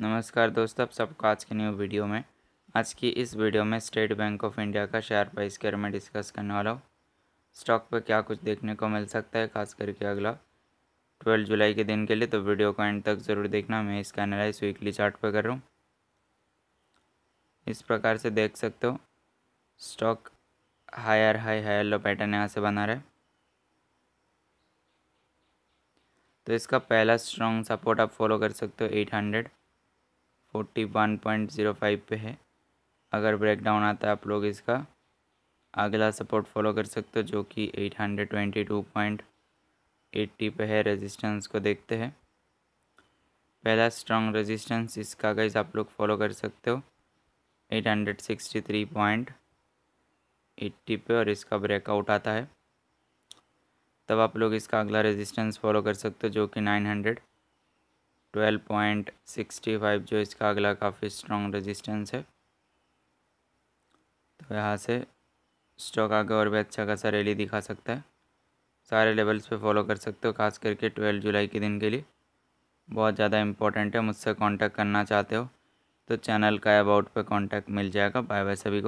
नमस्कार दोस्तों आप सबको आज के न्यू वीडियो में आज की इस वीडियो में स्टेट बैंक ऑफ इंडिया का शेयर प्राइस के बारे में डिस्कस करने वाला हूँ स्टॉक पर क्या कुछ देखने को मिल सकता है खास करके अगला ट्वेल्व जुलाई के दिन के लिए तो वीडियो को एंड तक ज़रूर देखना मैं इसका एनालाइज वीकली चार्ट कर रहा हूँ इस प्रकार से देख सकते हो stock higher high higher low pattern यहाँ से बना रहा है तो इसका पहला स्ट्रॉन्ग सपोर्ट आप फॉलो कर सकते हो eight hundred forty one point zero five पे है अगर ब्रेकडाउन आता है आप लोग इसका अगला सपोर्ट फॉलो कर सकते हो जो कि eight hundred twenty two point eighty पे है रेजिस्टेंस को देखते हैं पहला स्ट्रॉन्ग रेजिस्टेंस इसका गाइज आप लोग फॉलो कर सकते हो eight hundred sixty three point eighty पे और इसका ब्रेकआउट आता है तब आप लोग इसका अगला रेजिस्टेंस फॉलो कर सकते हो जो कि nine hundred twelve point sixty five जो इसका अगला काफ़ी स्ट्रॉन्ग रेजिस्टेंस है तो यहाँ से स्टॉक आगे और भी अच्छा खासा रैली दिखा सकता है सारे लेवल्स पे फॉलो कर सकते हो खास करके ट्वेल्व जुलाई के दिन के लिए बहुत ज़्यादा इंपॉर्टेंट है मुझसे कांटेक्ट करना चाहते हो तो चैनल का अबाउट पे कांटेक्ट मिल जाएगा बाय बाय सभी को